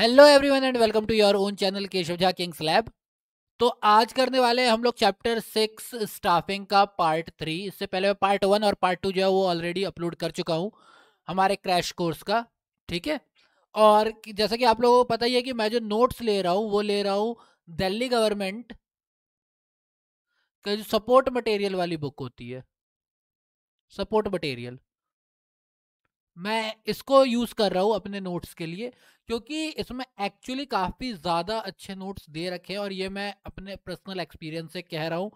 Hello everyone and welcome to your own channel Keshav Jha kings lab तो आज करने वाले हम लोग चैप्टर सिक्स स्टाफिंग का पार्ट थ्री इससे पहले मैं पार्ट वन और पार्ट टू जो है वो ऑलरेडी अपलोड कर चुका हूँ हमारे क्रैश कोर्स का ठीक है और जैसा कि आप लोगों को पता ही है कि मैं जो नोट्स ले रहा हूँ वो ले रहा हूँ दिल्ली गवर्नमेंट का जो सपोर्ट मटेरियल वाली बुक होती है सपोर्ट मटेरियल मैं इसको यूज़ कर रहा हूँ अपने नोट्स के लिए क्योंकि इसमें एक्चुअली काफ़ी ज़्यादा अच्छे नोट्स दे रखे हैं और ये मैं अपने पर्सनल एक्सपीरियंस से कह रहा हूँ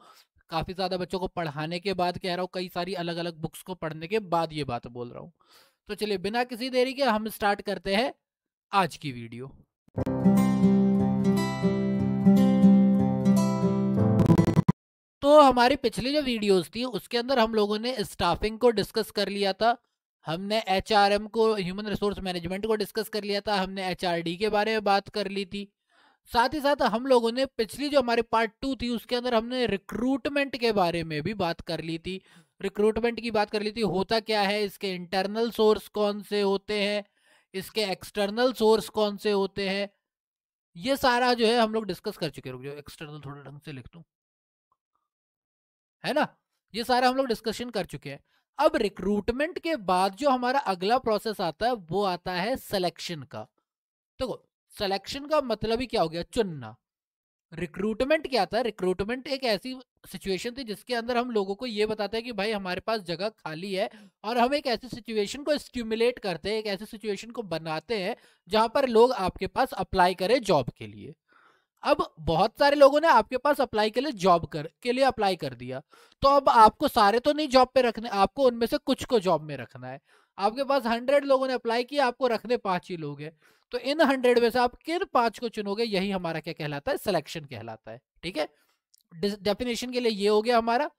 काफ़ी ज़्यादा बच्चों को पढ़ाने के बाद कह रहा हूँ कई सारी अलग अलग बुक्स को पढ़ने के बाद ये बात बोल रहा हूँ तो चलिए बिना किसी देरी के हम स्टार्ट करते हैं आज की वीडियो तो हमारी पिछली जो वीडियोस थी उसके अंदर हम लोगों ने स्टाफिंग को डिस्कस कर लिया था हमने एच को ह्यूमन रिसोर्स मैनेजमेंट को डिस्कस कर लिया था हमने एच के बारे में बात कर ली थी साथ ही साथ हम लोगों ने पिछली जो हमारी पार्ट टू थी उसके अंदर हमने रिक्रूटमेंट के बारे में भी बात कर ली थी रिक्रूटमेंट की बात कर ली थी होता क्या है इसके इंटरनल सोर्स कौन से होते हैं इसके एक्सटर्नल सोर्स कौन से होते हैं ये सारा जो है हम लोग डिस्कस कर चुके हैं एक्सटर्नल थोड़ा ढंग से लिख दू है ना ये सारा हम लोग डिस्कशन कर चुके हैं अब रिक्रूटमेंट के बाद जो हमारा अगला प्रोसेस आता है वो आता है सिलेक्शन का देखो तो सिलेक्शन का मतलब ही क्या हो गया चुनना रिक्रूटमेंट क्या था रिक्रूटमेंट एक ऐसी सिचुएशन थी जिसके अंदर हम लोगों को ये बताते हैं कि भाई हमारे पास जगह खाली है और हम एक ऐसी सिचुएशन को स्टिमुलेट करते हैं एक ऐसी सिचुएशन को बनाते हैं जहां पर लोग आपके पास अप्लाई करें जॉब के लिए अब बहुत सारे लोगों ने आपके पास अप्लाई के लिए जॉब कर के लिए अप्लाई कर दिया तो अब आपको सारे तो नहीं जॉब पे रखने आपको उनमें से कुछ को जॉब में रखना है आपके पास हंड्रेड लोगों ने अप्लाई किया आपको रखने पांच ही लोग हैं तो इन हंड्रेड में से आप किन पांच को चुनोगे यही हमारा क्या कहलाता है सिलेक्शन कहलाता है ठीक है डेफिनेशन के लिए ये हो गया हमारा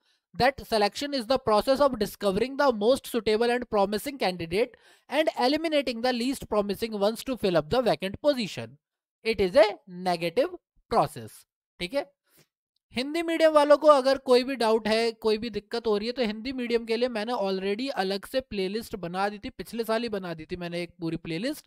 that selection is the process of discovering the most suitable and promising candidate and eliminating the least promising ones to fill up up the vacant position. It is a process ठीक है हिंदी मीडियम वालों को अगर कोई भी डाउट है कोई भी दिक्कत हो रही है तो हिंदी मीडियम के लिए मैंने ऑलरेडी अलग से प्लेलिस्ट बना दी थी पिछले साल ही बना दी थी मैंने एक पूरी प्लेलिस्ट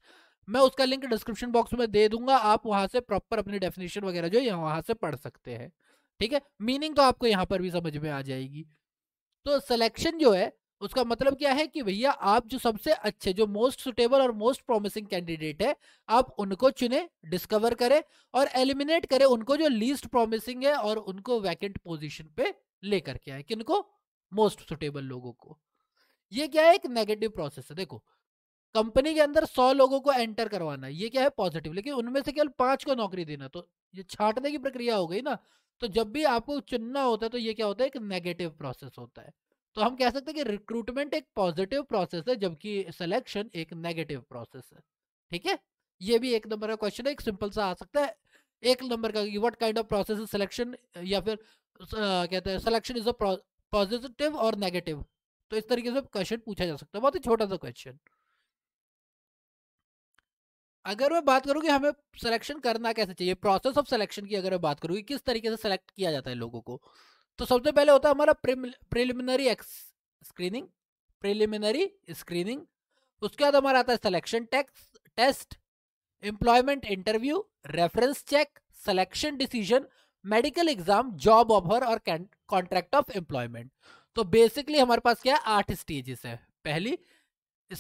मैं उसका लिंक डिस्क्रिप्शन बॉक्स में दे दूंगा आप वहां से प्रॉपर अपनी डेफिनेशन वगैरह जो है वहां से पढ़ सकते हैं ठीक है मीनिंग तो आपको यहाँ पर भी समझ में आ जाएगी तो सिलेक्शन जो है उसका मतलब क्या है कि भैया आप जो सबसे अच्छे जो मोस्ट सुटेबल और मोस्ट प्रॉमिसिंग कैंडिडेट है आप उनको चुने डिस्कवर करें और एलिमिनेट करें उनको जो लीस्ट प्रॉमिसिंग है और उनको वैकेंट पोजिशन पे लेकर के आए किनको मोस्ट सुटेबल लोगों को ये क्या है एक नेगेटिव प्रोसेस है देखो कंपनी के अंदर सौ लोगों को एंटर करवाना ये क्या है पॉजिटिव लेकिन उनमें से केवल पांच को नौकरी देना तो ये छाटने की प्रक्रिया हो गई ना तो जब भी आपको चुनना होता है तो ये क्या होता है एक नेगेटिव प्रोसेस होता है तो हम कह सकते हैं कि रिक्रूटमेंट एक पॉजिटिव प्रोसेस है जबकि सिलेक्शन एक नेगेटिव प्रोसेस है ठीक है ये भी एक नंबर का क्वेश्चन है एक सिंपल सा आ सकता है एक नंबर का what kind of process is selection या फिर कहते हैं सिलेक्शन इज अ पॉजिटिव और नेगेटिव तो इस तरीके से क्वेश्चन पूछा जा सकता है बहुत ही छोटा सा क्वेश्चन अगर मैं बात करूं कि हमें सिलेक्शन करना कैसे चाहिए प्रोसेस ऑफ सिलेक्शन की अगर मैं बात करूं कि किस तरीके से सिलेक्ट किया जाता है लोगों को तो सबसे पहले होता है हमारा प्रिलिमिनरी एक्स स्क्रीनिंग प्रिलिमिनरी स्क्रीनिंग उसके बाद हमारा आता है selection test employment interview reference check selection decision medical exam job offer और कॉन्ट्रैक्ट ऑफ एम्प्लॉयमेंट तो बेसिकली हमारे पास क्या है आठ स्टेजेस है पहली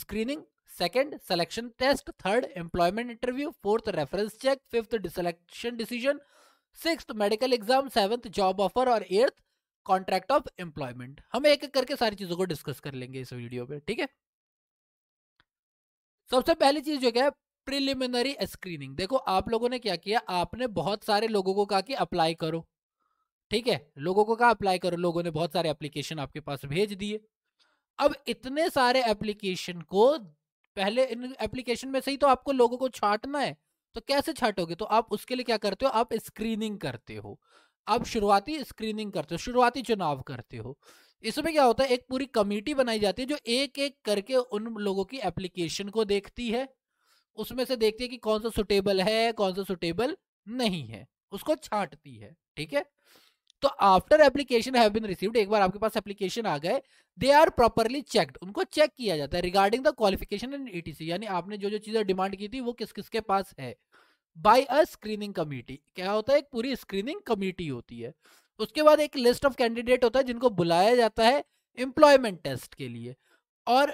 screening second selection test third employment interview fourth reference check fifth selection decision six medical exam seventh job offer और एट्थ कॉन्ट्रैक्ट ऑफ एम्प्लॉयमेंट हम एक एक करके सारी चीज़ों को डिस्कस कर लेंगे इस वीडियो पे ठीक है सबसे पहली चीज़ जो क्या है प्रिलिमिनरी स्क्रीनिंग देखो आप लोगों ने क्या किया आपने बहुत सारे लोगों को कहा कि अप्लाई करो ठीक है लोगों को कहा अप्लाई करो लोगों ने बहुत सारे एप्लीकेशन आपके पास भेज दिए अब इतने सारे एप्लीकेशन को पहले इन एप्लीकेशन में सही तो आपको लोगों को छाटना है तो कैसे छाटोगे तो आप उसके लिए क्या करते हो आप स्क्रीनिंग करते हो आप शुरुआती स्क्रीनिंग करते हो शुरुआती चुनाव करते हो इसमें क्या होता है एक पूरी कमेटी बनाई जाती है जो एक एक करके उन लोगों की एप्लीकेशन को देखती है उसमें से देखती है कि कौन सा सुटेबल है कौन सा सुटेबल नहीं है उसको छांटती है ठीक है तो after application have been received एक बार आपके पास एप्लीकेशन आ गए दे आर प्रॉपरली चेक्ड उनको चेक किया जाता है regarding the qualification and etc यानी आपने जो जो चीज़ें डिमांड की थी वो किस किसके पास है बाय अ स्क्रीनिंग कमिटी क्या होता है एक पूरी स्क्रीनिंग कमिटी होती है उसके बाद एक लिस्ट ऑफ कैंडिडेट होता है जिनको बुलाया जाता है एम्प्लॉयमेंट टेस्ट के लिए और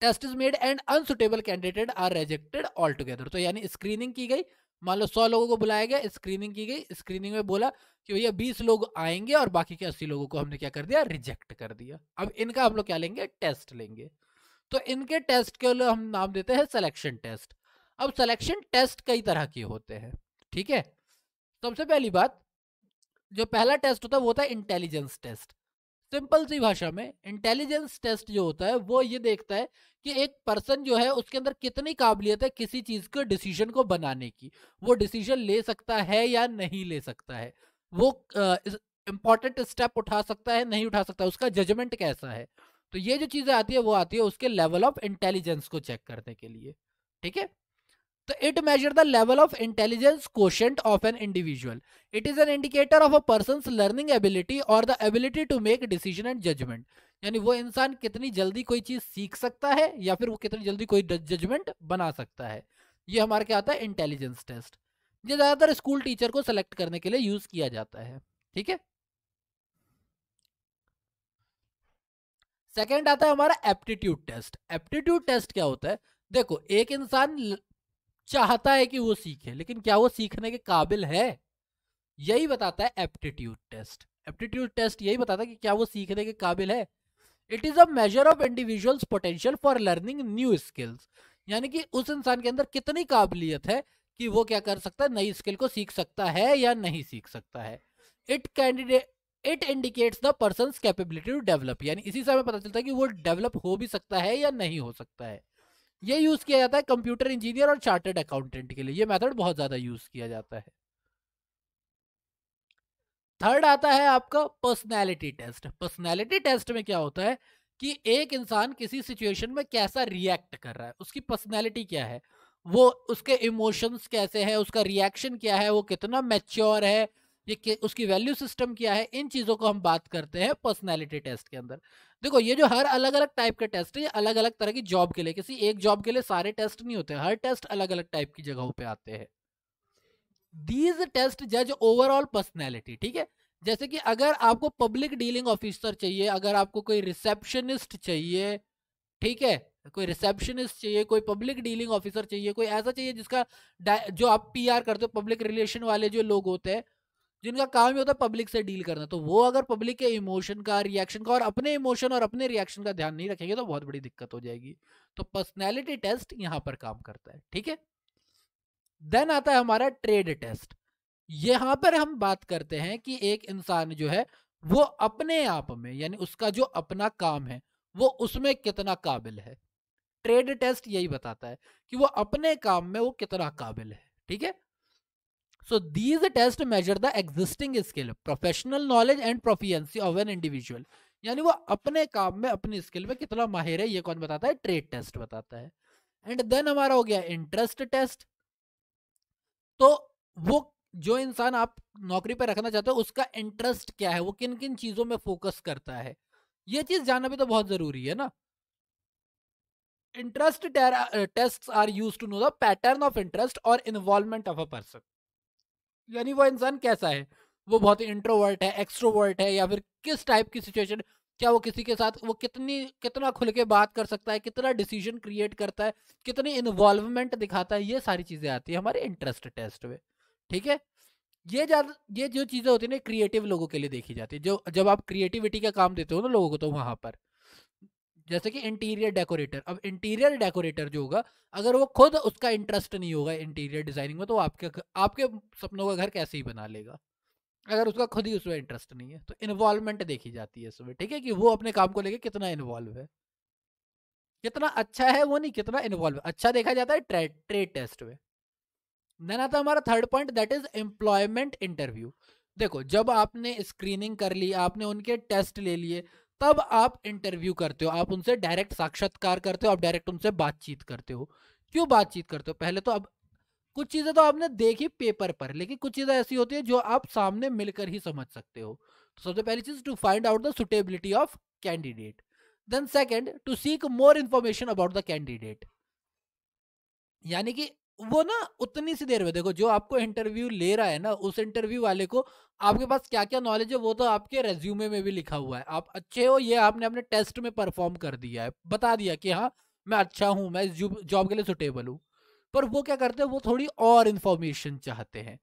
test is made and unsuitable candidate are rejected all together तो यानी स्क्रीनिंग की गई मान लो सौ लोगों को बुलाया गया स्क्रीनिंग की गई स्क्रीनिंग में बोला कि भैया बीस लोग आएंगे और बाकी के अस्सी लोगों को हमने क्या कर दिया रिजेक्ट कर दिया अब इनका हम लोग क्या लेंगे टेस्ट लेंगे तो इनके टेस्ट के लिए हम नाम देते हैं सिलेक्शन टेस्ट अब सिलेक्शन टेस्ट कई तरह के होते हैं ठीक है सबसे पहली बात जो पहला टेस्ट होता है वो होता है इंटेलिजेंस टेस्ट सिंपल सी भाषा में इंटेलिजेंस टेस्ट जो होता है वो ये देखता है कि एक पर्सन जो है उसके अंदर कितनी काबिलियत है किसी चीज़ के डिसीजन को बनाने की वो डिसीजन ले सकता है या नहीं ले सकता है वो इंपॉर्टेंट uh, स्टेप उठा सकता है नहीं उठा सकता उसका जजमेंट कैसा है तो ये जो चीज़ें आती है वो आती है उसके लेवल ऑफ इंटेलिजेंस को चेक करने के लिए ठीक है तो it measure the level of intelligence question of an individual it is an indicator of a person learning ability और the ability to make decision and judgement यानी वो इंसान कितनी जल्दी कोई चीज सीख सकता है या फिर वो कितनी जल्दी कोई जजमेंट बना सकता है ये हमारे क्या आता है इंटेलिजेंस टेस्ट ये ज्यादातर स्कूल टीचर को सेलेक्ट करने के लिए यूज किया जाता है ठीक है सेकेंड आता है हमारा एप्टीट्यूड टेस्ट एप्टीट्यूड टेस्ट क्या होता है देखो एक इंसान चाहता है कि वो सीखे लेकिन क्या वो सीखने के काबिल है यही बताता है एप्टीट्यूड टेस्ट एप्टीट्यूड टेस्ट यही बताता है कि क्या वो सीखने के काबिल है it is a measure of individuals potential for learning new skills यानी कि उस इंसान के अंदर कितनी काबिलियत है कि वो क्या कर सकता है नई स्किल को सीख सकता है या नहीं सीख सकता है it candidate it indicates the person capability to develop यानी इसी समय पता चलता है कि वो डेवलप हो भी सकता है या नहीं हो सकता है ये यूज किया जाता है कंप्यूटर इंजीनियर और चार्टर्ड अकाउंटेंट के लिए ये मेथड बहुत ज्यादा यूज किया जाता है थर्ड आता है आपका पर्सनैलिटी टेस्ट पर्सनैलिटी टेस्ट में क्या होता है कि एक इंसान किसी सिचुएशन में कैसा रिएक्ट कर रहा है उसकी पर्सनैलिटी क्या है वो उसके इमोशंस कैसे हैं उसका रिएक्शन क्या है वो कितना मैच्योर है ये उसकी वैल्यू सिस्टम क्या है इन चीज़ों को हम बात करते हैं पर्सनैलिटी टेस्ट के अंदर देखो ये जो हर अलग अलग टाइप के टेस्ट है ये अलग अलग तरह की जॉब के लिए किसी एक जॉब के लिए सारे टेस्ट नहीं होते हर टेस्ट अलग अलग टाइप की जगहों पर आते हैं दीज टेस्ट जज ओवरऑल पर्सनैलिटी ठीक है जैसे कि अगर आपको पब्लिक डीलिंग ऑफिसर चाहिए अगर आपको कोई रिसेप्शनिस्ट चाहिए ठीक है कोई रिसेप्शनिस्ट चाहिए कोई पब्लिक डीलिंग ऑफिसर चाहिए कोई ऐसा चाहिए जिसका जो आप पीआर करते हो पब्लिक रिलेशन वाले जो लोग होते हैं जिनका काम ही होता है पब्लिक से डील करना तो वो अगर पब्लिक के इमोशन का रिएक्शन का और अपने इमोशन और अपने रिएक्शन का ध्यान नहीं रखेंगे तो बहुत बड़ी दिक्कत हो जाएगी तो पर्सनैलिटी टेस्ट यहाँ पर काम करता है ठीक है देन आता है हमारा ट्रेड टेस्ट यहाँ पर हम बात करते हैं कि एक इंसान जो है वो अपने आप में यानी उसका जो अपना काम है वो उसमें कितना काबिल है ट्रेड टेस्ट यही बताता है कि वो अपने काम में वो कितना काबिल है ठीक है So these tests measure the existing skill, professional knowledge and proficiency of an individual. यानी वो अपने काम में अपनी स्किल में कितना माहिर है ये कौन बताता है ट्रेड टेस्ट बताता है एंड देन हमारा हो गया इंटरेस्ट टेस्ट तो वो जो इंसान आप नौकरी पर रखना चाहते हो उसका इंटरेस्ट क्या है वो किन किन चीजों में फोकस करता है ये चीज जानना भी तो बहुत जरूरी है ना interest test are use to know the pattern of interest और इन्वॉल्वमेंट ऑफ अ पर्सन यानी वो इंसान कैसा है वो बहुत ही इंट्रोवर्ट है एक्सट्रोवर्ट है या फिर किस टाइप की सिचुएशन क्या वो किसी के साथ वो कितनी कितना खुल के बात कर सकता है कितना डिसीजन क्रिएट करता है कितनी इन्वॉल्वमेंट दिखाता है ये सारी चीज़ें आती है हमारे इंटरेस्ट टेस्ट में ठीक है ये ज़्यादा ये जो चीज़ें होती है ना क्रिएटिव लोगों के लिए देखी जाती है जो जब आप क्रिएटिविटी का काम देते हो ना लोगों को तो वहाँ पर जैसे कि इंटीरियर डेकोरेटर अब इंटीरियर डेकोरेटर जो होगा अगर वो खुद उसका इंटरेस्ट नहीं होगा इंटीरियर डिजाइनिंग में तो आपके आपके सपनों का घर कैसे ही बना लेगा अगर उसका खुद ही उसमें इंटरेस्ट नहीं है तो इन्वॉल्वमेंट देखी जाती है इसमें ठीक है कि वो अपने काम को लेकर कितना इन्वॉल्व है कितना अच्छा है वो नहीं कितना इन्वॉल्व अच्छा देखा जाता है ट्रेड ट्रेड टेस्ट में देन आता हमारा third point that is employment interview देखो जब आपने स्क्रीनिंग कर ली आपने उनके टेस्ट ले लिए तब आप इंटरव्यू करते हो आप उनसे डायरेक्ट साक्षात्कार करते हो आप डायरेक्ट उनसे बातचीत करते हो क्यों बातचीत करते हो पहले तो अब कुछ चीज़ें तो आपने देखी पेपर पर लेकिन कुछ चीज़ें ऐसी होती है जो आप सामने मिलकर ही समझ सकते हो तो सबसे पहली चीज़ to find out the suitability of candidate then second to seek more information about the candidate यानी कि वो ना उतनी सी देर में देखो जो आपको इंटरव्यू ले रहा है ना उस इंटरव्यू वाले को आपके पास क्या क्या नॉलेज है वो तो आपके रेज्यूमे में भी लिखा हुआ है आप अच्छे हो ये आपने अपने टेस्ट में परफॉर्म कर दिया है बता दिया कि हाँ मैं अच्छा हूँ मैं जॉब के लिए सुटेबल हूँ पर वो क्या करते हैं वो थोड़ी और इन्फॉर्मेशन चाहते हैं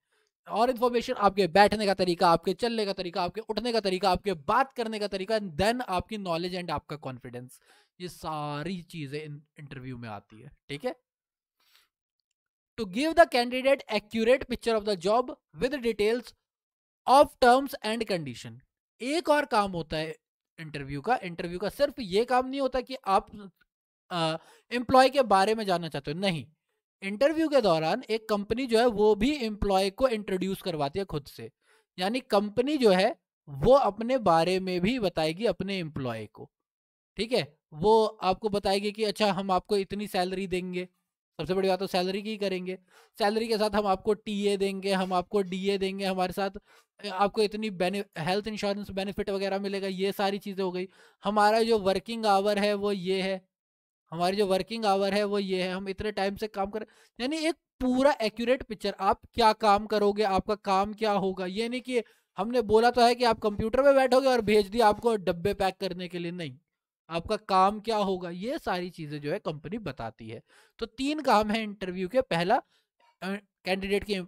और इन्फॉर्मेशन आपके बैठने का तरीका आपके चलने का तरीका आपके उठने का तरीका आपके बात करने का तरीका देन आपकी नॉलेज एंड आपका कॉन्फिडेंस ये सारी चीज़ें इंटरव्यू में आती है ठीक है to give the candidate accurate picture of the job with details of terms and condition एक और काम होता है इंटरव्यू का इंटरव्यू का सिर्फ ये काम नहीं होता कि आप एम्प्लॉय के बारे में जानना चाहते हो नहीं इंटरव्यू के दौरान एक कंपनी जो है वो भी एम्प्लॉय को इंट्रोड्यूस करवाती है खुद से यानी कंपनी जो है वो अपने बारे में भी बताएगी अपने एम्प्लॉय को ठीक है वो आपको बताएगी कि अच्छा हम आपको इतनी सैलरी देंगे सबसे बड़ी बात तो सैलरी की करेंगे सैलरी के साथ हम आपको टीए देंगे हम आपको डीए देंगे हमारे साथ आपको इतनी हेल्थ इंश्योरेंस बेनिफिट वगैरह मिलेगा ये सारी चीज़ें हो गई हमारा जो वर्किंग आवर है वो ये है हमारी जो वर्किंग आवर है वो ये है हम इतने टाइम से काम कर यानी एक पूरा एक्यूरेट पिक्चर आप क्या काम करोगे आपका काम क्या होगा ये नहीं कि हमने बोला तो है कि आप कंप्यूटर पे बैठोगे और भेज दिया आपको डब्बे पैक करने के लिए नहीं आपका काम क्या होगा ये सारी चीजें जो है कंपनी बताती है तो तीन काम है इंटरव्यू के पहला कैंडिडेट की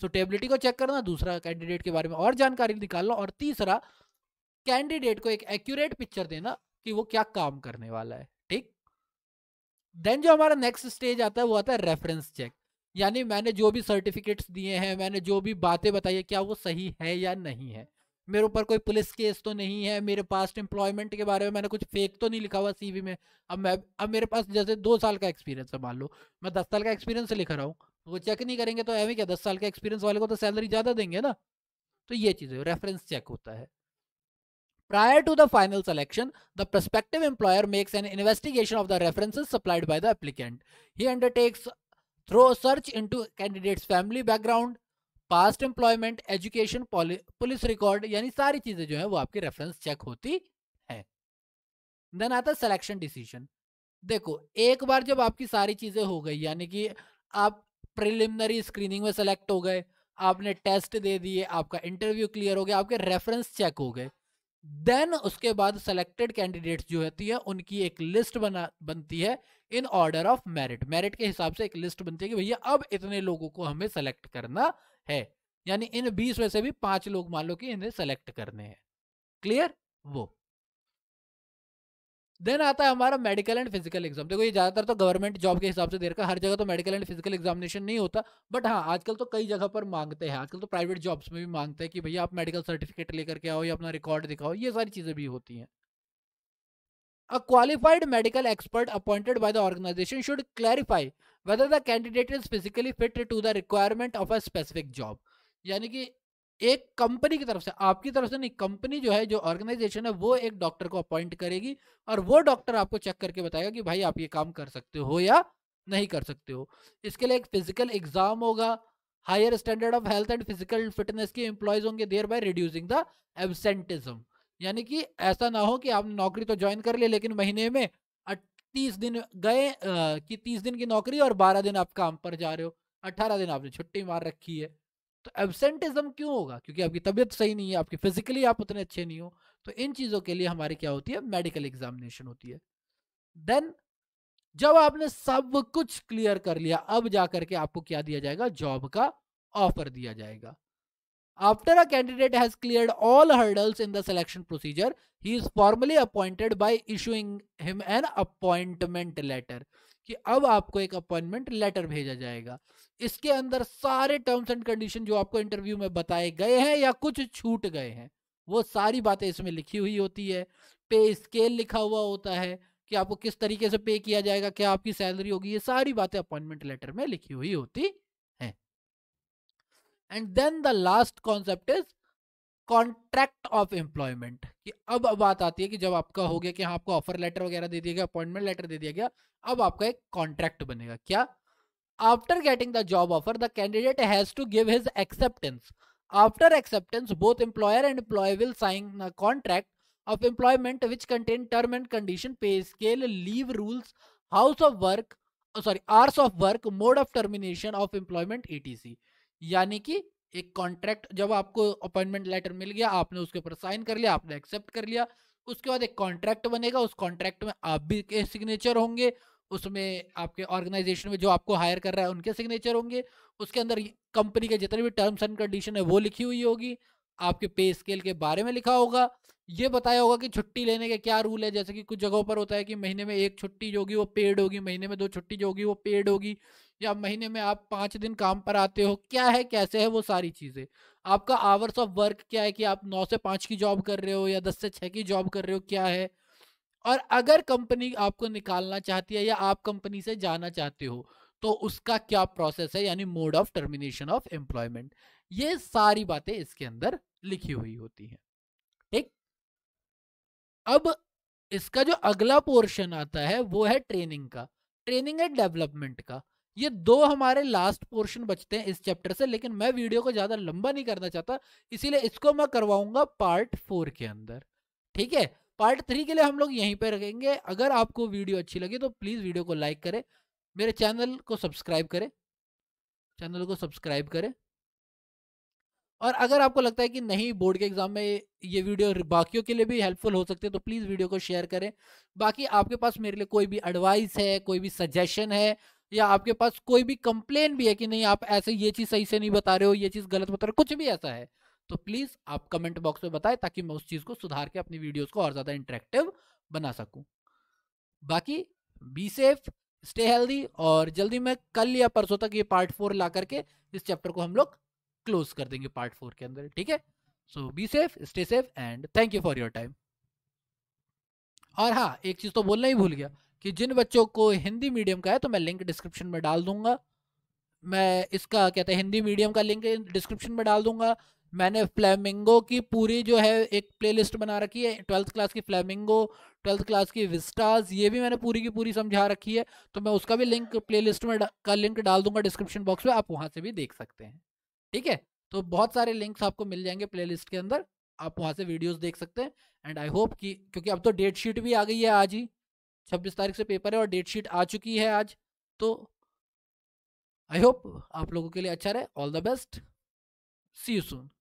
सुटेबिलिटी को चेक करना दूसरा कैंडिडेट के बारे में और जानकारी निकालना और तीसरा कैंडिडेट को एक एक्यूरेट पिक्चर देना कि वो क्या काम करने वाला है ठीक देन जो हमारा नेक्स्ट स्टेज आता है वो आता है रेफरेंस चेक यानी मैंने जो भी सर्टिफिकेट्स दिए हैं मैंने जो भी बातें बताई है क्या वो सही है या नहीं है मेरे ऊपर कोई पुलिस केस तो नहीं है मेरे पास्ट एम्प्लॉयमेंट के बारे में मैंने कुछ फेक तो नहीं लिखा हुआ सीवी में अब मैं अब मेरे पास जैसे दो साल का एक्सपीरियंस है मान लो मैं दस साल का एक्सपीरियंस लिख रहा हूँ वो चेक नहीं करेंगे तो एवं क्या दस साल के एक्सपीरियंस वाले को तो सैलरी ज़्यादा देंगे ना तो ये चीज़ है रेफरेंस चेक होता है Prior to the final selection, the prospective employer makes an investigation of the references supplied by the applicant. He undertakes thorough search into candidate's family background, past employment education police record यानी सारी चीजें जो है वो आपकी reference check होती है then आता है सिलेक्शन डिसीजन देखो एक बार जब आपकी सारी चीजें हो गई यानी कि आप प्रिलिमिनरी स्क्रीनिंग में सेलेक्ट हो गए आपने टेस्ट दे दिए आपका इंटरव्यू क्लियर हो गया आपके रेफरेंस चेक हो गए देन उसके बाद सिलेक्टेड कैंडिडेट्स जो होती है उनकी एक लिस्ट बना बनती है in order of merit merit के हिसाब से एक लिस्ट बनती है कि भैया अब इतने लोगों को हमें सेलेक्ट करना है यानी इन बीस में से भी पांच लोग मान लो कि इन्हें सेलेक्ट करने हैं क्लियर वो देन आता है हमारा मेडिकल एंड फिजिकल एग्जाम देखो ये ज़्यादातर तो गवर्नमेंट जॉब के हिसाब से दे रखा हर जगह तो मेडिकल एंड फिजिकल एग्जामिनेशन नहीं होता बट हाँ आजकल तो कई जगह पर मांगते हैं आजकल तो प्राइवेट जॉब्स में भी मांगते हैं कि भैया आप मेडिकल सर्टिफिकेट लेकर के आओ या अपना रिकॉर्ड दिखाओ ये सारी चीज़ें भी होती हैं a qualified medical expert appointed by the organisation should clarify whether the candidate is physically fit to the requirement of a specific job यानी कि एक कंपनी की तरफ से आपकी तरफ से नहीं कंपनी जो है जो ऑर्गेनाइजेशन है वो एक डॉक्टर को अपॉइंट करेगी और वो डॉक्टर आपको चेक करके बताएगा कि भाई आप ये काम कर सकते हो या नहीं कर सकते हो इसके लिए एक फिजिकल एग्जाम होगा higher standard of health and physical fitness के एम्प्लॉयज होंगे thereby reducing the absenteeism यानी कि ऐसा ना हो कि आप नौकरी तो ज्वाइन कर ले, लेकिन महीने में तीस दिन गए कि तीस दिन की नौकरी और बारह दिन आप काम पर जा रहे हो अट्ठारह दिन आपने छुट्टी मार रखी है तो एबसेंटिज्म क्यों होगा क्योंकि आपकी तबीयत सही नहीं है आपकी फिजिकली आप उतने अच्छे नहीं हो तो इन चीज़ों के लिए हमारी क्या होती है मेडिकल एग्जामिनेशन होती है देन जब आपने सब कुछ क्लियर कर लिया अब जाकर के आपको क्या दिया जाएगा जॉब का ऑफर दिया जाएगा after a candidate has clear all hurdles in the selection procedure he is formally appointed by issuing him an appointment letter कि अब आपको एक अपॉइंटमेंट लेटर भेजा जाएगा इसके अंदर सारे टर्म्स एंड कंडीशन जो आपको इंटरव्यू में बताए गए हैं या कुछ छूट गए हैं वो सारी बातें इसमें लिखी हुई होती है पे स्केल लिखा हुआ होता है कि आपको किस तरीके से पे किया जाएगा क्या आपकी सैलरी होगी ये सारी बातें अपॉइंटमेंट लेटर में लिखी हुई होती है and then the last concept is contract of employment कि अब बात आती है कि जब आपका हो गया कि हाँ आपको ऑफर लेटर वगैरह दे दिया गया अपॉइंटमेंट लेटर दे दिया गया अब आपका एक कॉन्ट्रैक्ट बनेगा क्या after getting the job offer the candidate has to give his acceptance after acceptance both employer and employee will sign contract of employment which contain term and condition pay scale leave rules house of work sorry hours of work mode of termination of employment etc यानी कि एक contract जब आपको appointment letter मिल गया आपने उसके ऊपर sign कर लिया आपने एक्सेप्ट कर लिया उसके बाद एक कॉन्ट्रैक्ट बनेगा उस कॉन्ट्रैक्ट में आप भी के सिग्नेचर होंगे उसमें आपके ऑर्गेनाइजेशन में जो आपको हायर कर रहा है उनके सिग्नेचर होंगे उसके अंदर कंपनी के जितने भी टर्म्स एंड कंडीशन है वो लिखी हुई होगी आपके पे स्केल के बारे में लिखा होगा ये बताया होगा कि छुट्टी लेने के क्या रूल है जैसे कि कुछ जगहों पर होता है कि महीने में एक छुट्टी जो होगी वो पेड होगी महीने में दो छुट्टी जो होगी वो पेड होगी या महीने में आप पाँच दिन काम पर आते हो क्या है कैसे है वो सारी चीज़ें आपका आवर्स ऑफ वर्क क्या है कि आप नौ से पाँच की जॉब कर रहे हो या दस से छः की जॉब कर रहे हो क्या है और अगर कंपनी आपको निकालना चाहती है या आप कंपनी से जाना चाहते हो तो उसका क्या प्रोसेस है यानी mode of termination of employment ये सारी बातें इसके अंदर लिखी हुई होती हैं ठीक अब इसका जो अगला पोर्शन आता है वो है ट्रेनिंग का ट्रेनिंग एंड डेवलपमेंट का ये दो हमारे लास्ट पोर्शन बचते हैं इस चैप्टर से लेकिन मैं वीडियो को ज़्यादा लंबा नहीं करना चाहता इसीलिए इसको मैं करवाऊंगा पार्ट फोर के अंदर ठीक है पार्ट थ्री के लिए हम लोग यहीं पर रखेंगे अगर आपको वीडियो अच्छी लगी तो प्लीज़ वीडियो को लाइक करें मेरे चैनल को सब्सक्राइब करें चैनल को सब्सक्राइब करें और अगर आपको लगता है कि नहीं बोर्ड के एग्जाम में ये वीडियो बाकियों के लिए भी हेल्पफुल हो सकते हैं तो प्लीज़ वीडियो को शेयर करें बाकी आपके पास मेरे लिए कोई भी एडवाइस है कोई भी सजेशन है या आपके पास कोई भी कंप्लेन भी है कि नहीं आप ऐसे ये चीज़ सही से नहीं बता रहे हो ये चीज़ गलत बता रहे हो कुछ भी ऐसा है तो प्लीज़ आप कमेंट बॉक्स में बताएं ताकि मैं उस चीज़ को सुधार के अपनी वीडियोज़ को और ज़्यादा इंट्रेक्टिव बना सकूँ बाकी बी सेफ स्टे हेल्दी और जल्दी मैं कल या परसों तक ये पार्ट फोर ला करके इस चैप्टर को हम लोग क्लोज कर देंगे पार्ट फोर के अंदर ठीक है so be safe stay safe and thank you for your time और हाँ एक चीज़ तो बोलना ही भूल गया कि जिन बच्चों को हिंदी मीडियम का है तो मैं लिंक डिस्क्रिप्शन में डाल दूंगा मैं इसका कहते हैं हिंदी मीडियम का लिंक डिस्क्रिप्शन में डाल दूंगा मैंने फ्लैमिंगो की पूरी जो है एक प्लेलिस्ट बना रखी है ट्वेल्थ क्लास की फ्लैमिंगो ट्वेल्थ क्लास की विस्टाज ये भी मैंने पूरी की पूरी समझा रखी है तो मैं उसका भी लिंक प्लेलिस्ट में का लिंक डाल दूंगा डिस्क्रिप्शन बॉक्स में आप वहाँ से भी देख सकते हैं ठीक है तो बहुत सारे लिंक्स आपको मिल जाएंगे प्लेलिस्ट के अंदर आप वहाँ से वीडियोस देख सकते हैं एंड आई होप कि क्योंकि अब तो डेट शीट भी आ गई है आज ही छब्बीस तारीख से पेपर है और डेट शीट आ चुकी है आज तो आई होप आप लोगों के लिए अच्छा रहे all the best see you soon